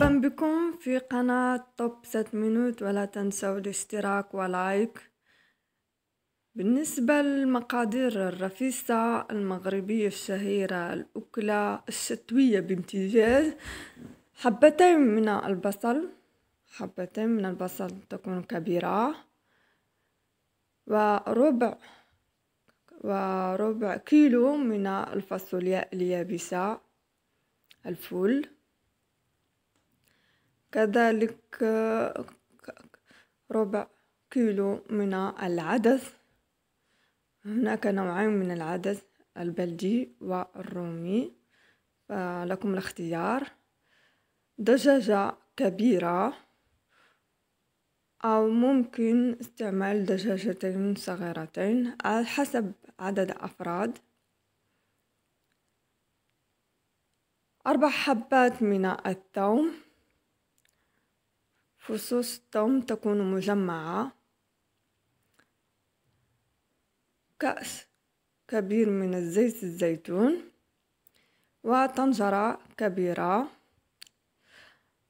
مرحبا بكم في قناة توب ست مينوت ولا تنسوا الاشتراك ولايك بالنسبة للمقادير الرفيسة المغربية الشهيرة الأكلة الشتوية بامتياز حبتين من البصل حبتين من البصل تكون كبيرة وربع وربع كيلو من الفاصوليا اليابسة الفول كذلك ربع كيلو من العدس هناك نوعين من العدس البلدي والرومي لكم الاختيار دجاجة كبيرة أو ممكن استعمال دجاجتين صغيرتين على حسب عدد أفراد أربع حبات من الثوم فصوص الثوم تكون مجمعة كأس كبير من زيت الزيتون وطنجرة كبيرة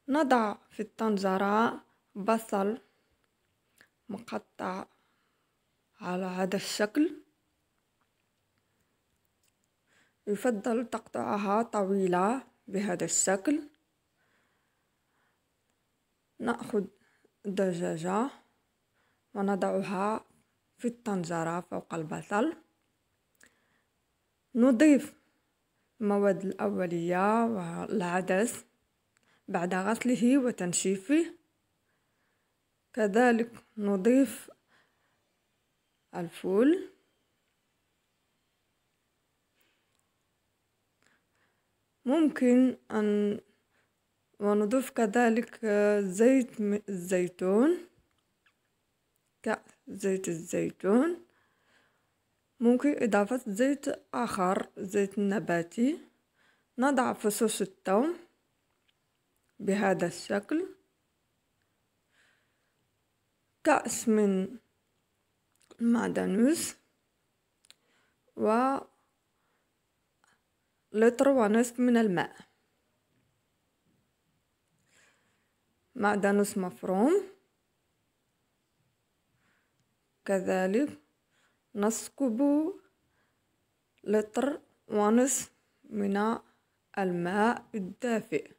نضع في الطنجرة بصل مقطع على هذا الشكل يفضل تقطعها طويلة بهذا الشكل نأخذ الدجاجة ونضعها في الطنجرة فوق البصل نضيف المواد الأولية والعدس بعد غسله وتنشيفه كذلك نضيف الفول ممكن أن ونضيف كذلك آه، زيت الزيتون كأس زيت الزيتون ممكن إضافة زيت آخر زيت نباتي نضع فصوص الثوم بهذا الشكل كأس من معدنوس و لتر ونصف من الماء معدنوس مفروم كذلك نسكب لتر ونصف من الماء الدافئ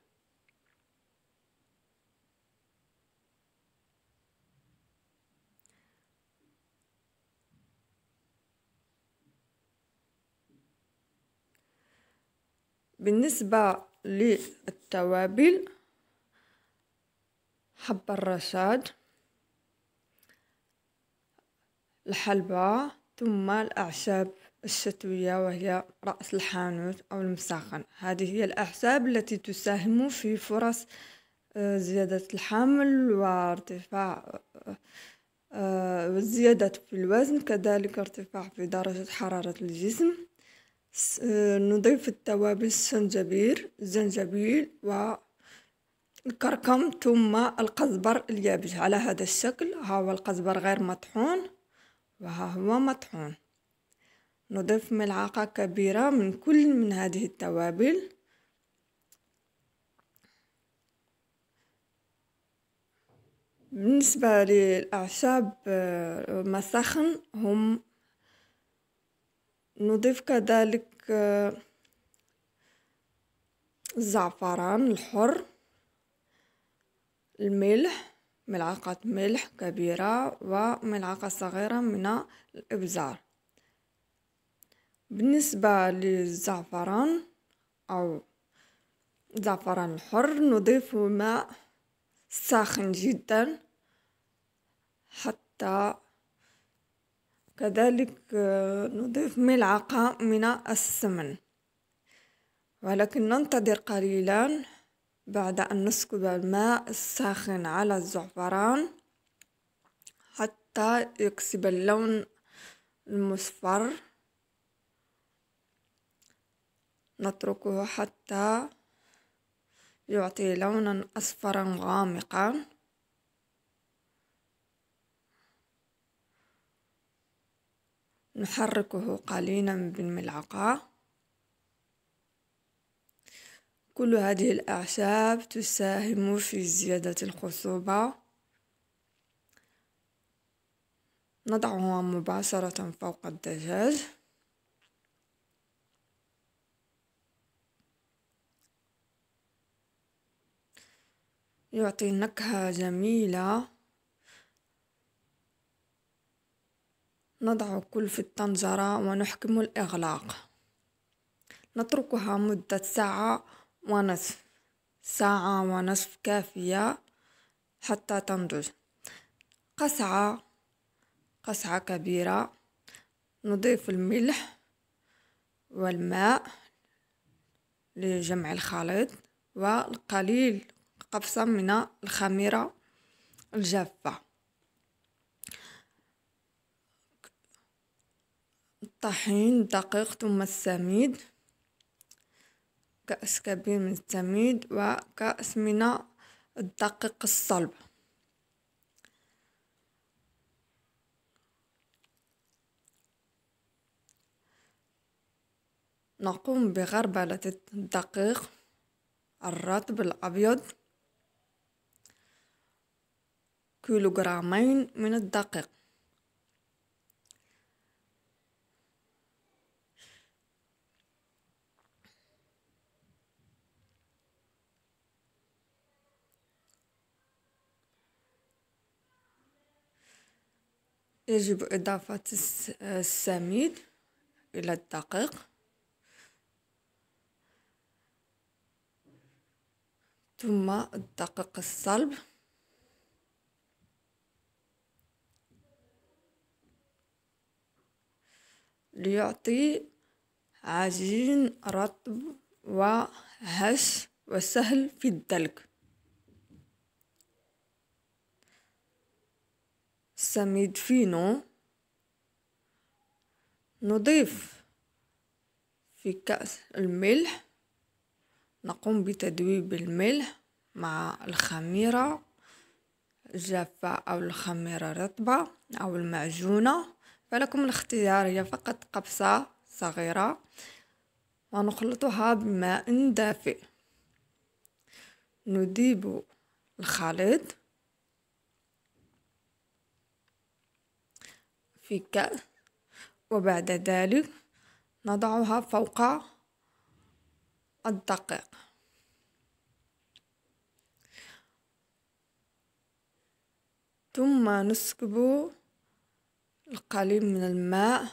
بالنسبة للتوابل حب الرشاد الحلبة ثم الأعشاب الشتوية وهي رأس الحانوت أو المساخن هذه هي الأعشاب التي تساهم في فرص آه، زيادة الحمل وارتفاع آه، آه، زيادة في الوزن كذلك ارتفاع في درجة حرارة الجسم نضيف التوابل السنجبير الزنجبيل و الكركم ثم القزبر اليابس على هذا الشكل ها هو القزبر غير مطحون وها هو مطحون نضيف ملعقة كبيرة من كل من هذه التوابل بالنسبة للأعشاب آه، ما سخن هم نضيف كذلك الزعفران آه، الحر الملح ملعقة ملح كبيرة وملعقة صغيرة من الإبزار بالنسبة للزعفران أو الزعفران الحر نضيف ماء ساخن جدا حتى كذلك آه، نضيف ملعقة من السمن ولكن ننتظر قليلا بعد أن نسكب الماء الساخن على الزعفران حتى يكسب اللون المصفر نتركه حتى يعطي لونا أصفرا غامقا نحركه قليلا بالملعقة كل هذه الأعشاب تساهم في زيادة الخصوبة نضعها مباشرة فوق الدجاج يعطي نكهة جميلة نضع كل في الطنجرة ونحكم الإغلاق نتركها مدة ساعة ونصف ساعة ونصف كافية حتى تنضج قصعة قصعة كبيرة نضيف الملح والماء لجمع الخليط والقليل قفصة من الخميرة الجافة الطحين دقيق ثم السميد كأس كبير من التميد وكأس من الدقيق الصلب نقوم بغربلة الدقيق الرطب الأبيض كيلوغرامين من الدقيق يجب إضافة السميد إلى الدقيق ثم الدقيق الصلب ليعطي عجين رطب وهش وسهل في الدلك سميدفينو نضيف في كأس الملح نقوم بتذويب الملح مع الخميرة الجافة أو الخميرة رطبة أو المعجونة فلكم الاختيار هي فقط قبصة صغيرة ونخلطها بماء دافئ نذيب الخليط في كأس وبعد ذلك نضعها فوق الدقيق ثم نسكب القليل من الماء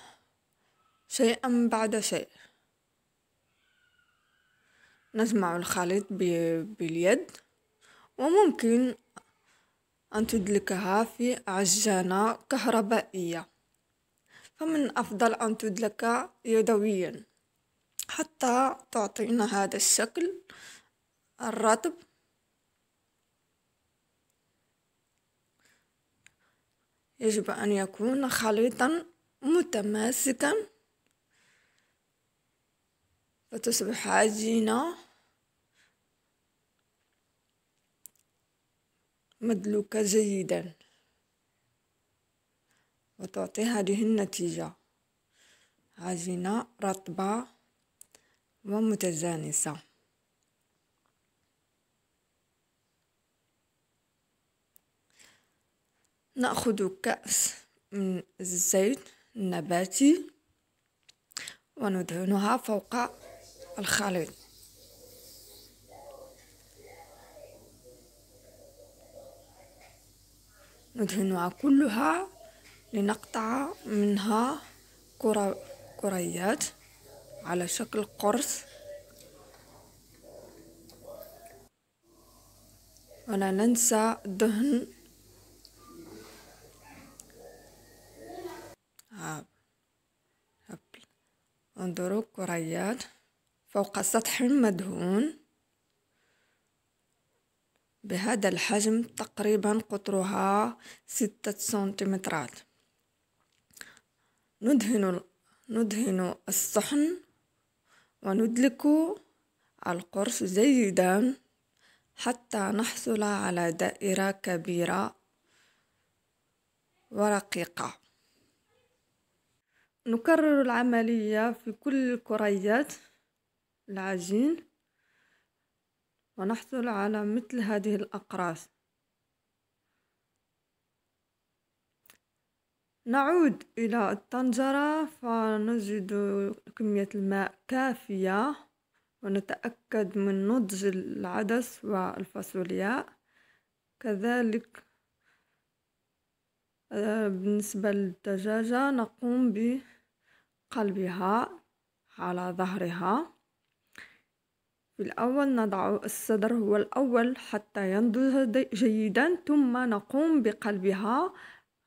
شيئا بعد شيء نجمع الخليط باليد وممكن أن تدلكها في عجانة كهربائية فمن الأفضل أن تدلك يدويا حتى تعطينا هذا الشكل الرطب يجب أن يكون خليطا متماسكا فتصبح عجينة مدلوكة جيداً وتعطي هذه النتيجة عجينة رطبة ومتجانسة نأخذ كأس من الزيت النباتي وندهنها فوق الخليط ندهنها كلها لنقطع منها كرة كريات على شكل قرص ولا ننسى دهن انظروا كريات فوق سطح مدهون بهذا الحجم تقريبا قطرها ستة سنتيمترات ندهن ندهن الصحن وندلك القرص جيدا حتى نحصل على دائرة كبيرة ورقيقة نكرر العملية في كل كريات العجين ونحصل على مثل هذه الأقراص نعود إلى الطنجرة فنجد كمية الماء كافية ونتأكد من نضج العدس والفاصوليا كذلك آه، بالنسبة للدجاجة نقوم بقلبها على ظهرها في الأول نضع الصدر هو الأول حتى ينضج جيدا ثم نقوم بقلبها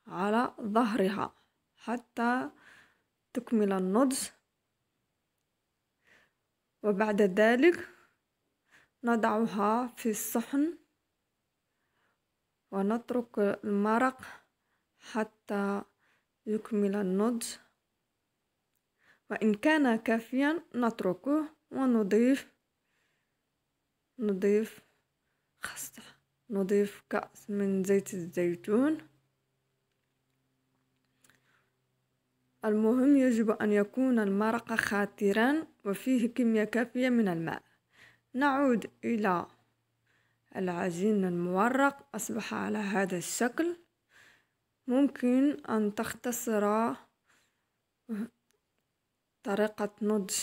على ظهرها حتى تكمل النضج وبعد ذلك نضعها في الصحن ونترك المرق حتى يكمل النضج وإن كان كافيا نتركه ونضيف نضيف خاصة نضيف كأس من زيت الزيتون المهم يجب أن يكون المرق خاترا وفيه كمية كافية من الماء نعود إلى العجين المورق أصبح على هذا الشكل ممكن أن تختصر طريقة نضج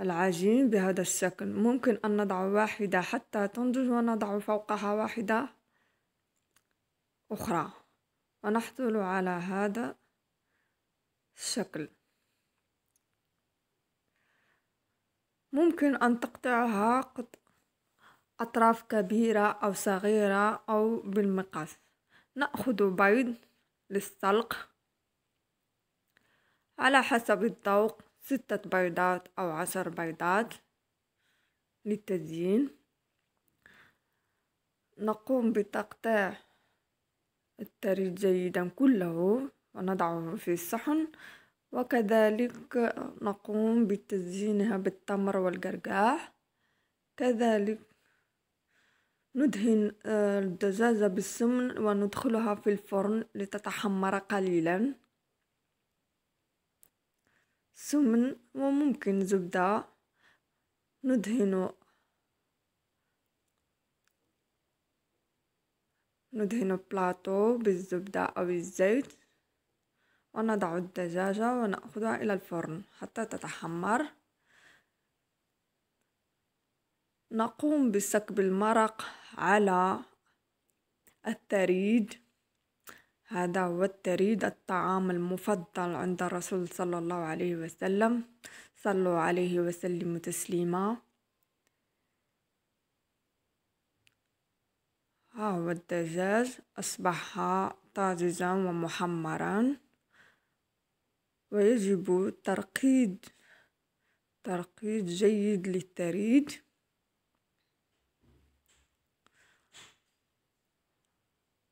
العجين بهذا الشكل ممكن أن نضع واحدة حتى تنضج ونضع فوقها واحدة أخرى ونحصل على هذا الشكل ممكن أن تقطعها قط... أطراف كبيرة أو صغيرة أو بالمقص نأخذ بيض للسلق على حسب الذوق ستة بيضات أو عشر بيضات للتزيين نقوم بتقطيع الطريق جيدا كله ونضعه في الصحن وكذلك نقوم بتزيينها بالتمر والقرقاح كذلك ندهن آه، الدجاجة بالسمن وندخلها في الفرن لتتحمر قليلا سمن وممكن زبدة ندهن ندهن بلاطو بالزبدة أو الزيت ونضع الدجاجة ونأخذها إلى الفرن حتى تتحمر نقوم بسكب المرق على الثريد هذا هو التريد الطعام المفضل عند الرسول صلى الله عليه وسلم صلوا عليه وسلم تسليما هو آه، الدجاج أصبح طازجا ومحمرا ويجب ترقيد ترقيد جيد للتريد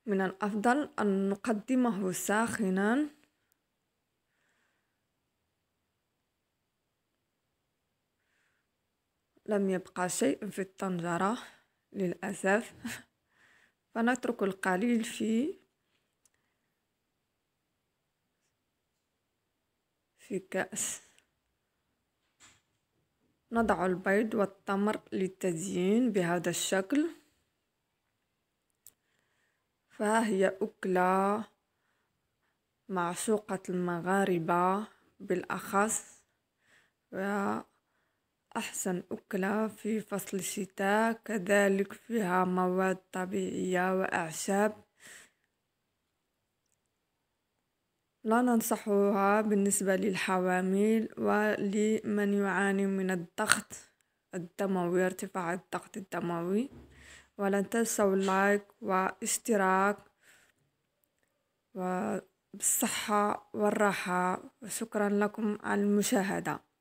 من الأفضل أن نقدمه ساخنا لم يبقى شيء في الطنجرة للأسف فنترك القليل في في كأس نضع البيض والتمر للتزيين بهذا الشكل فهي أكلة معشوقة المغاربة بالأخص و أحسن أكلة في فصل الشتاء كذلك فيها مواد طبيعية وأعشاب لا ننصحها بالنسبة للحوامل ولمن يعاني من الضغط الدموي ارتفاع الضغط الدموي ولا تنسوا اللايك واشتراك وبالصحة والراحة وشكرا لكم على المشاهدة